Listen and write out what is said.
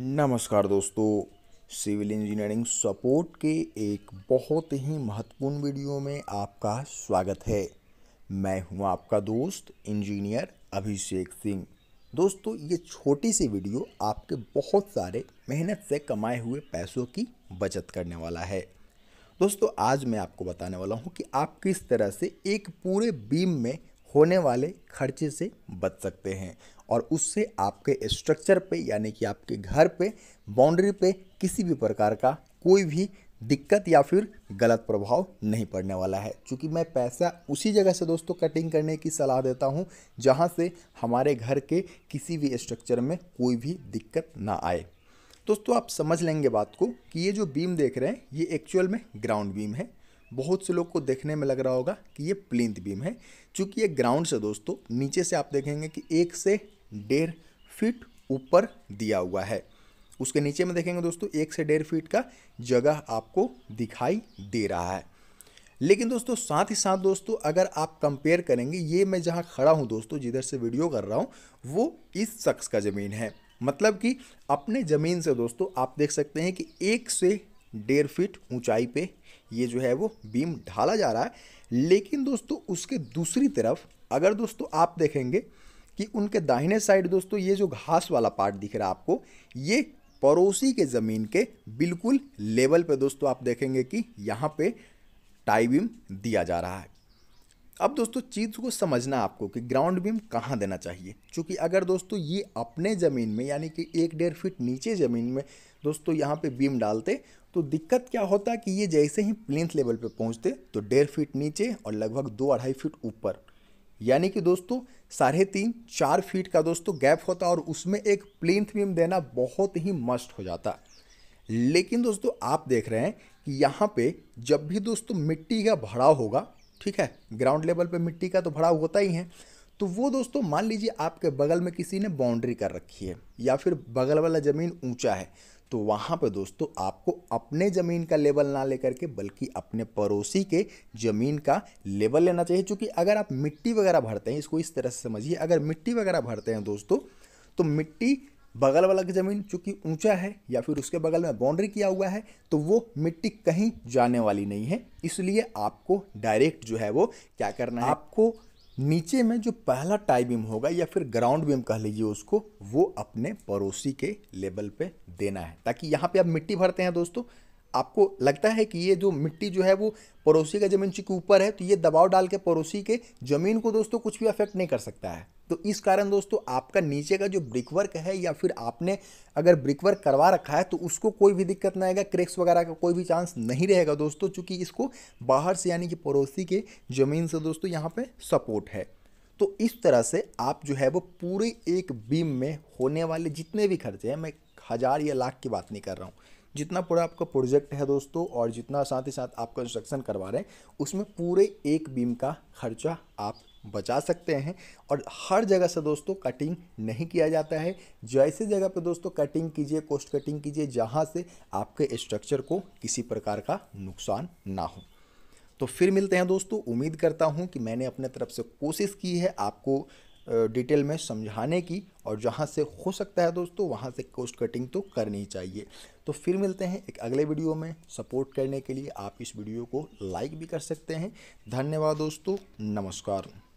नमस्कार दोस्तों civil engineering support के एक बहुत ही महत्वपूर्ण वीडियो में आपका स्वागत है मैं हूं आपका दोस्त इंजीनियर अभिषेक सिंह दोस्तों ये छोटी सी वीडियो आपके बहुत सारे मेहनत से कमाए हुए पैसों की बचत करने वाला है दोस्तों आज मैं आपको बताने वाला हूं कि आप किस तरह से एक पूरे बीम में होने वाले खर्चे से बच सकते हैं और उससे आपके स्ट्रक्चर पे यानी कि आपके घर पे बाउंड्री पे किसी भी प्रकार का कोई भी दिक्कत या फिर गलत प्रभाव नहीं पड़ने वाला है क्योंकि मैं पैसा उसी जगह से दोस्तों कटिंग करने की सलाह देता हूँ जहाँ से हमारे घर के किसी भी स्ट्रक्चर में कोई भी दिक्कत ना आए दोस्तों आप समझ लेंगे बात को कि ये जो बीम देख रहे हैं ये एक्चुअल में ग्राउंड बीम है बहुत से लोग को देखने में लग रहा होगा कि ये प्लिंथ बीम है क्योंकि ये ग्राउंड से दोस्तों नीचे से आप देखेंगे कि एक से डेढ़ फीट ऊपर दिया हुआ है उसके नीचे में देखेंगे दोस्तों एक से डेढ़ फीट का जगह आपको दिखाई दे रहा है लेकिन दोस्तों साथ ही साथ दोस्तों अगर आप कंपेयर करेंगे ये मैं जहाँ खड़ा हूँ दोस्तों जिधर से वीडियो कर रहा हूँ वो इस शख्स का ज़मीन है मतलब कि अपने ज़मीन से दोस्तों आप देख सकते हैं कि एक से डेढ़ फीट ऊंचाई पे ये जो है वो बीम ढाला जा रहा है लेकिन दोस्तों उसके दूसरी तरफ अगर दोस्तों आप देखेंगे कि उनके दाहिने साइड दोस्तों ये जो घास वाला पार्ट दिख रहा है आपको ये पड़ोसी के ज़मीन के बिल्कुल लेवल पे दोस्तों आप देखेंगे कि यहाँ पे टाई बीम दिया जा रहा है अब दोस्तों चीज़ को समझना आपको कि ग्राउंड बीम कहाँ देना चाहिए क्योंकि अगर दोस्तों ये अपने ज़मीन में यानी कि एक डेढ़ फीट नीचे ज़मीन में दोस्तों यहाँ पे बीम डालते तो दिक्कत क्या होता कि ये जैसे ही प्लेंथ लेवल पे पहुँचते तो डेढ़ फीट नीचे और लगभग दो अढ़ाई फीट ऊपर यानी कि दोस्तों साढ़े तीन चार फीट का दोस्तों गैप होता और उसमें एक प्लेंथ बीम देना बहुत ही मस्ट हो जाता लेकिन दोस्तों आप देख रहे हैं कि यहाँ पे जब भी दोस्तों मिट्टी का भड़ाव होगा ठीक है ग्राउंड लेवल पे मिट्टी का तो भड़ाव होता ही है तो वो दोस्तों मान लीजिए आपके बगल में किसी ने बाउंड्री कर रखी है या फिर बगल वाला ज़मीन ऊंचा है तो वहाँ पर दोस्तों आपको अपने ज़मीन का लेवल ना लेकर के बल्कि अपने पड़ोसी के ज़मीन का लेवल लेना चाहिए क्योंकि अगर आप मिट्टी वगैरह भरते हैं इसको इस तरह से समझिए अगर मिट्टी वगैरह भरते हैं दोस्तों तो मिट्टी बगल वाला की ज़मीन चूँकि ऊंचा है या फिर उसके बगल में बाउंड्री किया हुआ है तो वो मिट्टी कहीं जाने वाली नहीं है इसलिए आपको डायरेक्ट जो है वो क्या करना है आपको नीचे में जो पहला टाई बीम होगा या फिर ग्राउंड बीम कह लीजिए उसको वो अपने पड़ोसी के लेवल पे देना है ताकि यहाँ पे आप मिट्टी भरते हैं दोस्तों आपको लगता है कि ये जो मिट्टी जो है वो पड़ोसी का ज़मीन के ऊपर है तो ये दबाव डाल के पड़ोसी के ज़मीन को दोस्तों कुछ भी अफेक्ट नहीं कर सकता है तो इस कारण दोस्तों आपका नीचे का जो ब्रिक वर्क है या फिर आपने अगर ब्रिक वर्क करवा रखा है तो उसको कोई भी दिक्कत नहीं आएगा क्रेक्स वगैरह का कोई भी चांस नहीं रहेगा दोस्तों चूंकि इसको बाहर से यानी कि पड़ोसी के ज़मीन से दोस्तों यहाँ पर सपोर्ट है तो इस तरह से आप जो है वो पूरे एक बीम में होने वाले जितने भी खर्चे हैं मैं हज़ार या लाख की बात नहीं कर रहा हूँ जितना पूरा आपका प्रोजेक्ट है दोस्तों और जितना साथ ही साथ आप कंस्ट्रक्शन करवा रहे हैं उसमें पूरे एक बीम का खर्चा आप बचा सकते हैं और हर जगह से दोस्तों कटिंग नहीं किया जाता है जैसे जगह पे दोस्तों कटिंग कीजिए कोस्ट कटिंग कीजिए जहाँ से आपके स्ट्रक्चर को किसी प्रकार का नुकसान ना हो तो फिर मिलते हैं दोस्तों उम्मीद करता हूँ कि मैंने अपने तरफ से कोशिश की है आपको डिटेल में समझाने की और जहाँ से हो सकता है दोस्तों वहाँ से कोस्ट कटिंग तो करनी चाहिए तो फिर मिलते हैं एक अगले वीडियो में सपोर्ट करने के लिए आप इस वीडियो को लाइक भी कर सकते हैं धन्यवाद दोस्तों नमस्कार